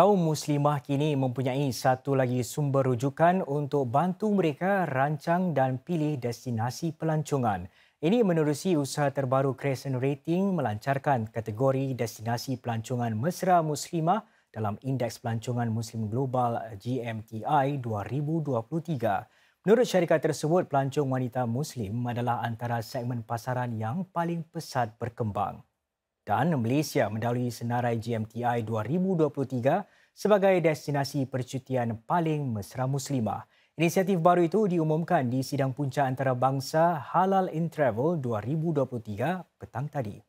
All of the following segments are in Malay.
kaum muslimah kini mempunyai satu lagi sumber rujukan untuk bantu mereka rancang dan pilih destinasi pelancongan. Ini menerusi usaha terbaru Crescent Rating melancarkan kategori destinasi pelancongan mesra muslimah dalam Indeks Pelancongan Muslim Global GMTI 2023. Menurut syarikat tersebut, pelancong wanita muslim adalah antara segmen pasaran yang paling pesat berkembang dan Malaysia mendahului senarai GMTI 2023 sebagai destinasi percutian paling mesra muslimah. Inisiatif baru itu diumumkan di sidang puncak antarabangsa Halal in Travel 2023 petang tadi.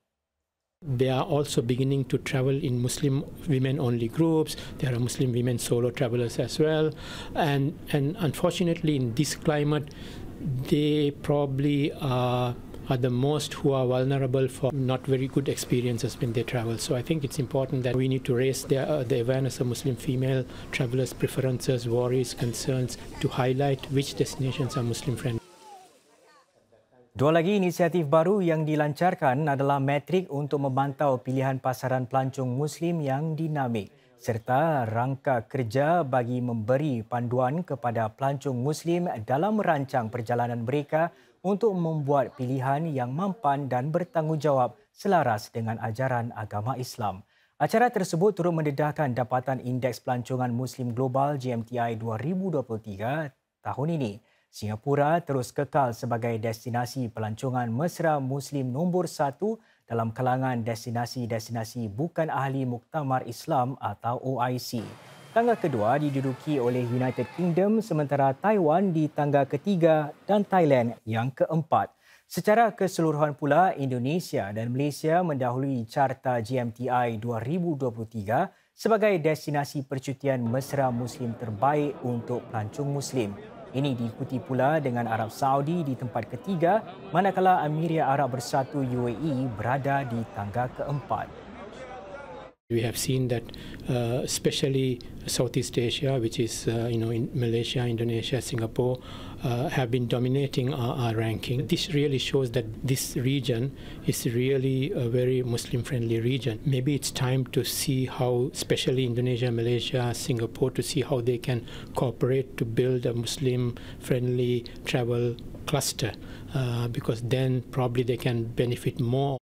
They are also beginning to travel in Muslim women-only groups. There are Muslim women solo travelers as well, and and unfortunately in this climate, they probably are are the most who are vulnerable for not very good experiences when they travel. So I think it's important that we need to raise the, uh, the awareness of Muslim female travelers' preferences, worries, concerns to highlight which destinations are Muslim friendly. Dua lagi inisiatif baru yang dilancarkan adalah metrik untuk memantau pilihan pasaran pelancong Muslim yang dinamik serta rangka kerja bagi memberi panduan kepada pelancong Muslim dalam merancang perjalanan mereka untuk membuat pilihan yang mampan dan bertanggungjawab selaras dengan ajaran agama Islam. Acara tersebut turut mendedahkan dapatan Indeks Pelancongan Muslim Global GMTI 2023 tahun ini. Singapura terus kekal sebagai destinasi pelancongan mesra Muslim nombor satu dalam kalangan destinasi-destinasi bukan ahli Muktamar Islam atau OIC. Tangga kedua diduduki oleh United Kingdom sementara Taiwan di tangga ketiga dan Thailand yang keempat. Secara keseluruhan pula, Indonesia dan Malaysia mendahului carta GMTI 2023 sebagai destinasi percutian mesra muslim terbaik untuk pelancong muslim. Ini diikuti pula dengan Arab Saudi di tempat ketiga, manakala Amiria Arab Bersatu UAE berada di tangga keempat. We have seen that, uh, especially Southeast Asia, which is uh, you know in Malaysia, Indonesia, Singapore, uh, have been dominating our, our, ranking. This really shows that this region is really a very Muslim-friendly region. Maybe it's time to see how, especially Indonesia, Malaysia, Singapore, to see how they can cooperate to build a Muslim-friendly travel cluster, uh, because then probably they can benefit more.